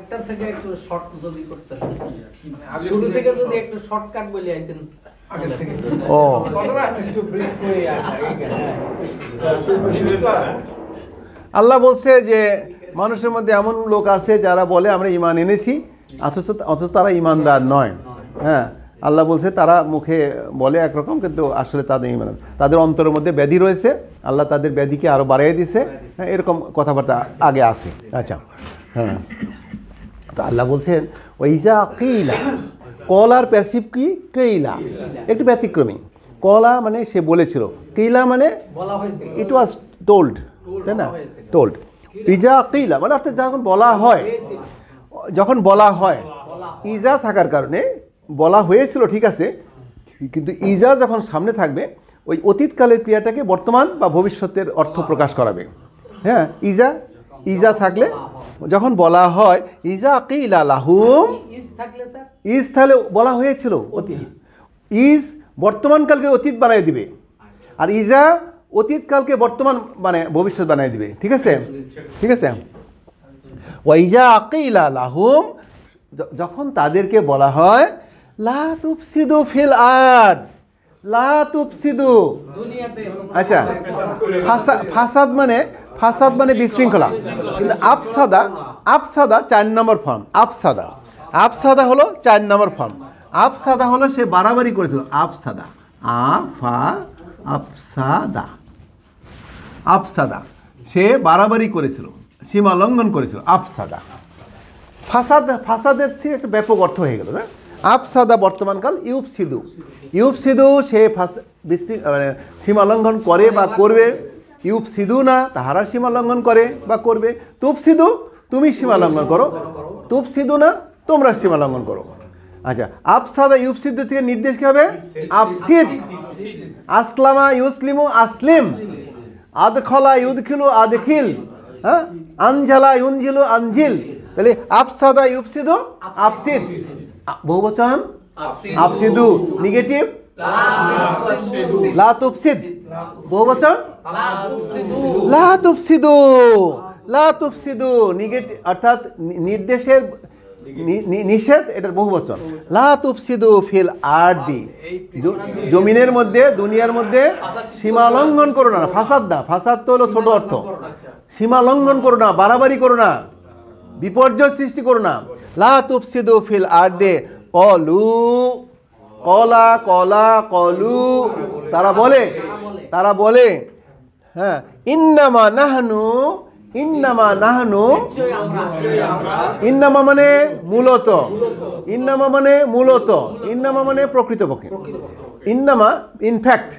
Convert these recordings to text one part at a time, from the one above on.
একটা থেকে একটু শর্ট যদি করতে মানে শুরু থেকে যদি একটু শর্টকাট আইতেন ও আল্লাহ বলছে যে মানুষের মধ্যে এমন লোক আছে যারা বলে আমরা ইমান এনেছি অথচ অথচ তারা ইমানদার নয় হ্যাঁ আল্লাহ বলছে তারা মুখে বলে একরকম কিন্তু আসলে তাদের ইমান তাদের অন্তরের মধ্যে ব্যাধি রয়েছে আল্লাহ তাদের ব্যাধিকে আরও বাড়িয়ে দিছে হ্যাঁ এরকম কথাবার্তা আগে আছে আচ্ছা হ্যাঁ তো আল্লাহ বলছেন ওইজা কেইলা কলার প্যাসিভ কি কেইলা একটু ব্যতিক্রমী কলা মানে সে বলেছিল কেইলা মানে ইট ওয়াজ টোল্ড তাই না টোল্ড ইজা কেইলা মানে অর্থাৎ যখন বলা হয় যখন বলা হয় ইজা থাকার কারণে বলা হয়েছিল ঠিক আছে কিন্তু ইজা যখন সামনে থাকবে ওই অতীতকালের ক্রিয়াটাকে বর্তমান বা ভবিষ্যতের অর্থ হ্যাঁ। প্রকাশ করাবে হ্যাঁ ইজা ইজা থাকলে হ্যাঁ, হ্যাঁ। যখন বলা হয় ইজা কিলা লাহুম ইজ তাহলে বলা হয়েছিল ইজ বর্তমানকালকে অতীত বানাই দিবে আর ইজা অতীতকালকে বর্তমান মানে ভবিষ্যৎ বানাই দিবে ঠিক আছে ঠিক আছে ওয়াইজা আকিলা লাহুম যখন তাদেরকে বলা হয় লা তুপসিদু ফিল আর লা তুপসিদু আচ্ছা ফাসাদ মানে ফাসাদ মানে বিশৃঙ্খলা কিন্তু আফসাদা আফসাদা চার নম্বর ফর্ম আফসাদা আফসাদা হলো চার নম্বর ফর্ম আফসাদা হলো সে বাড়াবাড়ি করেছিল আফসাদা আফা আফসাদা আফসাদা সে বাড়াবাড়ি করেছিল সীমা লঙ্ঘন করেছিল আফসাদা ফাসাদ ফাসাদের থেকে একটা ব্যাপক অর্থ হয়ে গেল না হ্যাঁ? আফসাদা বর্তমানকাল ইউপ সিধু ইউপ সিধু সে ফাঁস বিশৃঙ্খ মানে সীমা লঙ্ঘন করে বা করবে ইউপ সিধু না তাহারা সীমা লঙ্ঘন করে বা করবে তুপ সিধু তুমি সীমা লঙ্ঘন করো তুপ সিধু না তোমরা সীমা লঙ্ঘন করো আচ্ছা আফসাদা ইউপ সিদ্ধ থেকে নির্দেশ কী হবে আফসিদ আসলামা ইউসলিমু আসলিম আদখলা ইউদখিলু আদখিল হ্যাঁ আঞ্জালা ইউনজিলু আঞ্জিল তাহলে আফসাদা ইউপসিদু আফসিদ বহু বছর আফসিদু নেগেটিভ নিগেটিভ অর্থাৎ নির্দেশের নিষেধ এটার জমিনের মধ্যে দুনিয়ার মধ্যে সীমা লঙ্ঘন করো না ফাঁসাদ না ফাসাদ তো হলো ছোট অর্থ সীমা লঙ্ঘন করো না বাড়াবাড়ি করো না বিপর্যয় সৃষ্টি করো না লা তুফসিদু ফিল আরদে অলু কলা কলা কলু তারা বলে তারা বলে হ্যাঁ ইন্নামা নাহানু ইন্নামা নাহানু ইন্নামা মানে মূলত ইন্নামা মানে মূলত ইন্নামা মানে প্রকৃতপক্ষে ইন্নামা ইনফ্যাক্ট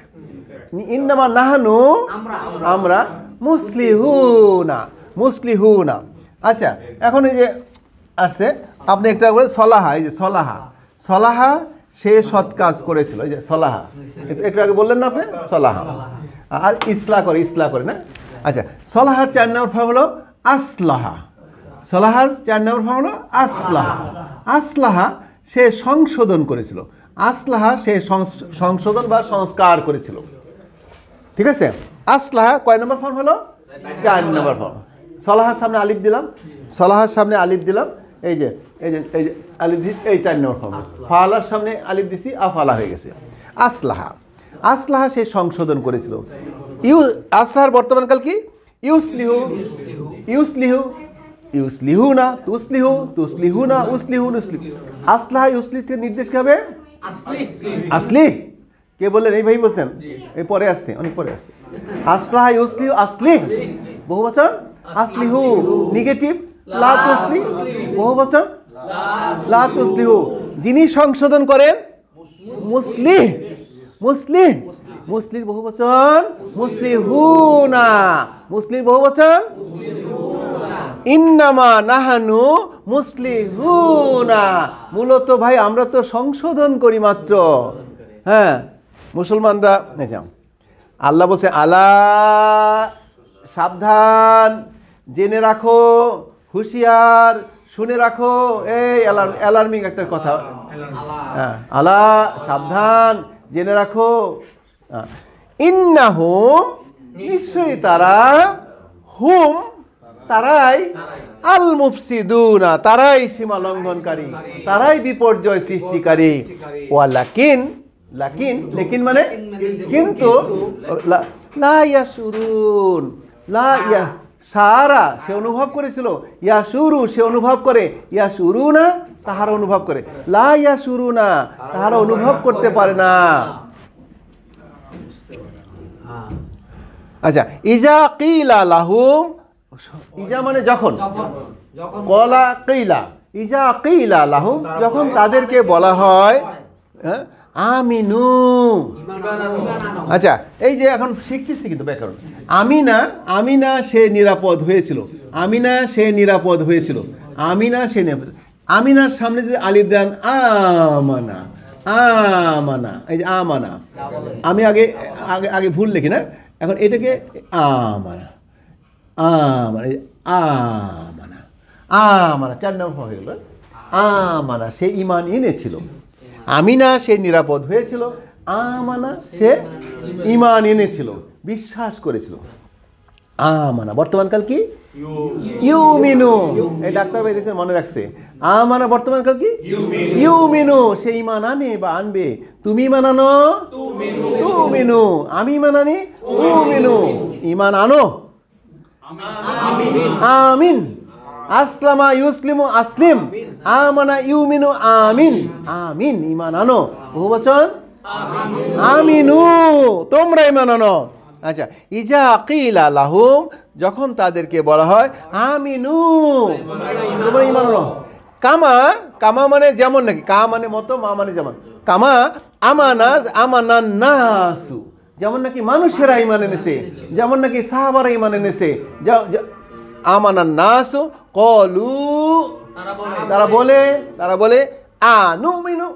ইন্নামা নাহানু আমরা না হু না আচ্ছা এখন এই যে আসছে আপনি একটা বলেন সলাহা এই যে সলাহা সলাহা সে সৎ কাজ করেছিল যে সলাহা একটু আগে বললেন না আপনি সলাহা আর ইসলা করে ইসলা করে না আচ্ছা সলাহার চার নম্বর ফর্ম হলো আসলাহা সলাহার চার নম্বর ফর্ম হলো আসলাহা আসলাহা সে সংশোধন করেছিল আসলাহা সে সংশোধন বা সংস্কার করেছিল ঠিক আছে আসলাহা কয় নম্বর ফর্ম হলো চার নম্বর ফর্ম সলাহার সামনে আলিফ দিলাম সলাহার সামনে আলিফ দিলাম এই যে এই যে এই যে আলিফ দিছি এই চার নম্বর ফর্ম ফালার সামনে আলিফ দিছি আফালা হয়ে গেছে আসলাহা আসলাহা সে সংশোধন করেছিল ইউ আসলাহার বর্তমানকাল কি ইউসলিহু ইউসলিহু ইউসলিহু না তুসলিহু তুসলিহু না উসলিহু নুসলি আসলাহা ইউসলিহকে নির্দেশ হবে আসলি কে বললেন এই ভাই বলছেন এই পরে আসছে অনেক পরে আসছে আসলাহা ইউসলিহু আসলি বহু বছর আসলিহু নেগেটিভ লা তুসলিহু যিনি সংশোধন করেন মুসলিম মুসলিম মুসলির বহু বচন না মুসলির বহু বচন ইন্নামা নাহানু না মূলত ভাই আমরা তো সংশোধন করি মাত্র হ্যাঁ মুসলমানরা যাও আল্লাহ বসে আলা সাবধান জেনে রাখো হুশিয়ার শুনে রাখো এই অ্যালার্মিং একটা কথা হ্যাঁ আলা সাবধান জেনে রাখো হো হ্যাঁ। নিশ্চয়ই তারা হুম তারাই আল মুফসিদুনা তারাই সীমা লঙ্ঘনকারী তারাই বিপর্যয় সৃষ্টিকারী ওয়ালাকিন লাকিন লেকিন মানে কিন্তু লা ইয়া সুরুন লা ইয়া সারা সে অনুভব করেছিল ইয়া সুরু সে অনুভব করে ইয়া সুরু না তাহার অনুভব করে লা ইয়া সুরু না তাহার অনুভব করতে পারে না আচ্ছা ইজা কিলা লাহুম ইজা মানে যখন কলা কিলা ইজা কিলা লাহুম যখন তাদেরকে বলা হয় হ্যাঁ? আমিনু আচ্ছা এই যে এখন শিখতেছি কিন্তু ব্যাকরণ আমিনা আমিনা সে নিরাপদ হয়েছিল আমিনা সে নিরাপদ হয়েছিল আমিনা সে নিরাপদ আমিনার সামনে যদি আলিফ দেন আমানা আমানা এই যে আমানা আমি আগে আগে আগে ভুল লিখি না এখন এটাকে আমানা আমানা আমানা আমানা চার নম্বর হয়ে গেল আমানা সে ইমান এনেছিল আমিনা সে নিরাপদ হয়েছিল আমানা সে ইমান এনেছিল বিশ্বাস করেছিল আমানা বর্তমানকাল কি ইউমিনু এই ডাক্তার ভাই দেখছেন মনে রাখছে আমানা বর্তমানকাল কি ইউমিনু সে ইমান আনে বা আনবে তুমি ইমান আনো তুমিনু আমি ইমান আনি তুমিনু ইমান আনো আমিন আসলামা ইউসলিমু আসলিম আমানা ইউমিনু আমিন আমিন ইমান আনো বহু বচন আমিনু তোমরা ইমান আনো আচ্ছা ইজা কিলা লাহুম যখন তাদেরকে বলা হয় আমিনু তোমরা ইমান আনো কামা কামা মানে যেমন নাকি কা মানে মতো মা মানে যেমন কামা আমানাজ আমানান নাসু যেমন নাকি মানুষেরা ইমান এনেছে যেমন নাকি সাহাবারা ইমান এনেছে আমানার নাস কলু তারা বলে তারা বলে আনু মিনু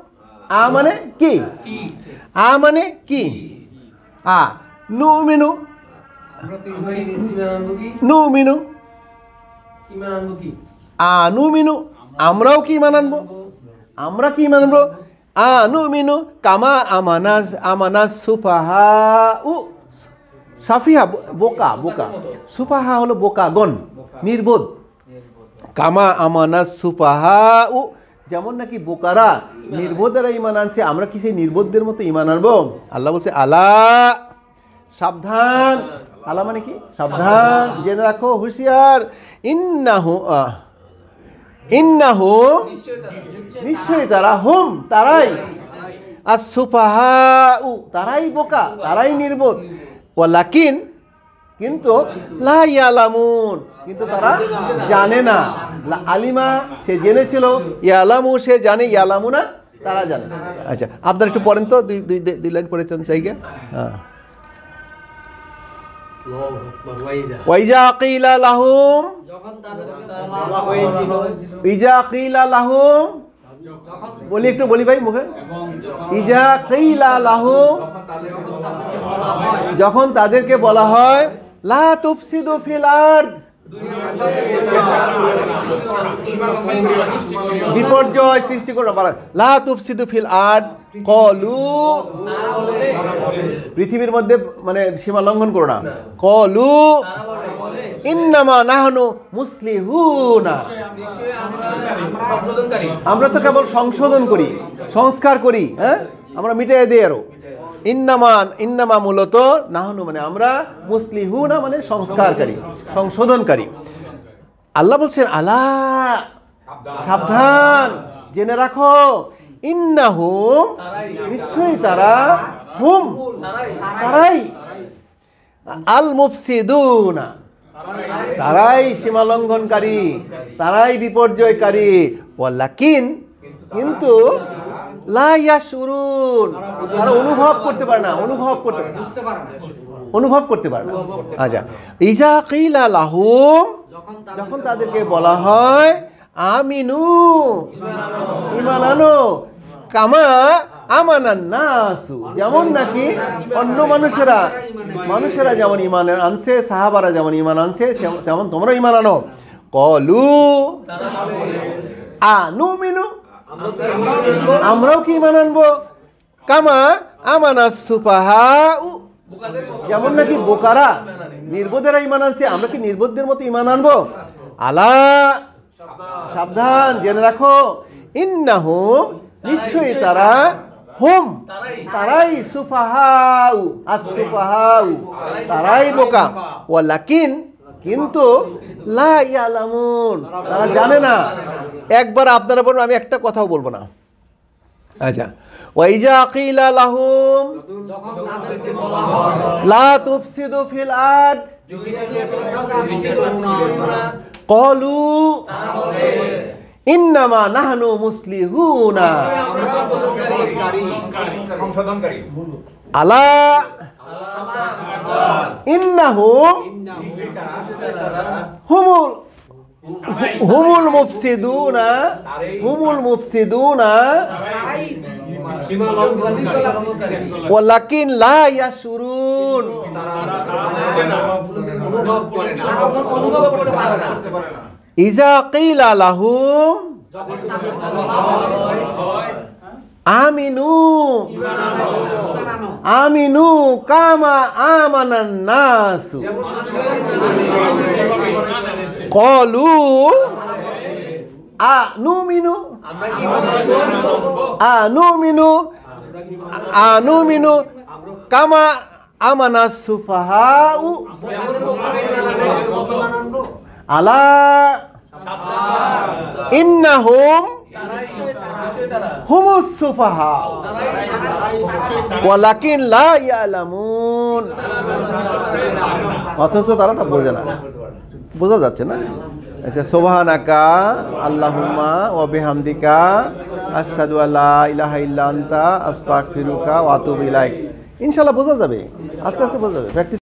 আ মানে কি আ মানে কি আ নু মিনু নু মিনু আ নু মিনু আমরাও কি মানানবো আমরা কি আ নু মিনু কামা আমানাজ আমানাজ সুফাহা উ সাফিহা বোকা বোকা সুফাহা হলো গন নির্বোধ কামা আমানা সুফাহা ও যেমন নাকি বোকারা নির্বোধেরা ইমান আনছে আমরা কি সেই নির্বোধদের মতো ইমান আনবো আল্লাহ বলছে আলা সাবধান আলা মানে কি সাবধান জেনে রাখো হুঁশিয়ার ইন্নাহু ইন্নাহু নিশ্চয়ই তারা হুম তারাই আর সুপাহা উ তারাই বোকা তারাই নির্বোধ ও লাকিন কিন্তু লামুন কিন্তু তারা জানে না আলিমা সে জেনেছিল ইয়ালামু সে জানে ইয়ালামুনা তারা জানে আচ্ছা আপনার একটু পড়েন তো দুই দুই দুই লাইন পড়েছেন গে হ্যাঁ ওয়াইজা লাহুম বলি একটু বলি ভাই মুখে ইজা কইলা লাহু যখন তাদেরকে বলা হয় লা তুফসিদু ফিল আরদ বিপর্যয় সৃষ্টি করো লা তুফসিদু ফিল আর্ড কলু পৃথিবীর মধ্যে মানে সীমা লঙ্ঘন করো না কলু ইন্নামা নাহানু মুসলিহুনা আমরা তো কেবল সংশোধন করি সংস্কার করি হ্যাঁ আমরা মিটিয়ে দিই আরো ইন্নামান ইন্নামা মূলত নাহনু মানে আমরা মুসলিহুনা মানে সংস্কারকারী সংশোধনকারী আল্লাহ বলছেন আলা সাবধান জেনে রাখো ইন্নাহু নিশ্চয়ই তারা হুম তারাই আল মুফসিদুনা তারাই সীমালঙ্ঘনকারী তারাই বিপর্যয়কারী ওয়াল্লাকিন কিন্তু তারা অনুভব করতে পারে না অনুভব করতে বুঝতে পারে না অনুভব করতে পারে না আচ্ছা ইজা কিলা লাহুম যখন তাদেরকে বলা হয় আমিনু ইমান আনো কামা আমানান নাসু যেমন নাকি অন্য মানুষেরা মানুষেরা যেমন ইমান আনছে সাহাবারা যেমন ইমান আনছে তেমন তোমরা ইমান আনো কলু আনু মিনু আমরাও কি ইমান আনবো কামা আমানা সুপাহা যেমন নাকি বোকারা নির্বোধেরা ইমান আনছে আমরা কি নির্বোধদের মতো ইমান আনবো আলা সাবধান জেনে রাখো ইন্নাহু নিশ্চয়ই তারা হুম তারাই সুফাহাউ আর সুফাহাউ তারাই বোকা লাকিন কিন্তু লা ইয়ালামুন তারা জানে না একবার আপনারা বলুন আমি একটা কথাও বলবো না আচ্ছা ওয়াইজা আকিলা লাহুম লা তুফসিদু ফিল আর্দ কলু ইন্নামা নাহানু মুসলিহুনা আলা ইন্নাহু হুমুল হুমুল মুফসিদুনা হুমুল মুফসিদুনা ওয়ালাকিন লা ইয়াশুরুন অনুভব করতে পারে না ইজা কিলা আমিনু আমিনু কামা আমানান নাসু কলু নুমিনু আ নুমিনু কামা আমানাস সুফাহাউ আলা ইন্নাহুম হুমুস সুফাহা ওয়ালাকিন লা ইয়ালামুন অথচ তারা তা বোঝে না বোঝা যাচ্ছে না আচ্ছা সোভানাকা আল্লাহুম্মা ও বিহামদিকা আশহাদু আল্লা ইলাহা ইল্লা আস্তাগফিরুকা ওয়া আতুবু ইলাইক ইনশাআল্লাহ বোঝা যাবে আস্তে আস্তে বোঝা যাবে প্র্যাকটিস